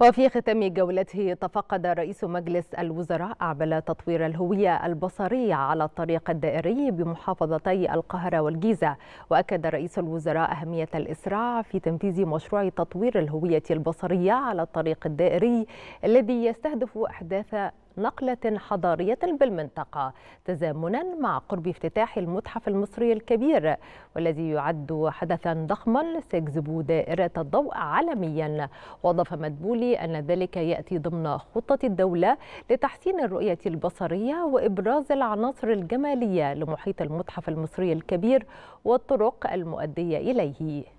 وفي ختام جولته تفقد رئيس مجلس الوزراء أعمال تطوير الهوية البصرية على الطريق الدائري بمحافظتي القاهرة والجيزة وأكد رئيس الوزراء أهمية الإسراع في تنفيذ مشروع تطوير الهوية البصرية على الطريق الدائري الذي يستهدف أحداث نقلة حضارية بالمنطقة تزامنا مع قرب افتتاح المتحف المصري الكبير والذي يعد حدثا ضخما سيجذب دائرة الضوء عالميا وأضاف مدبولي أن ذلك يأتي ضمن خطة الدولة لتحسين الرؤية البصرية وإبراز العناصر الجمالية لمحيط المتحف المصري الكبير والطرق المؤدية إليه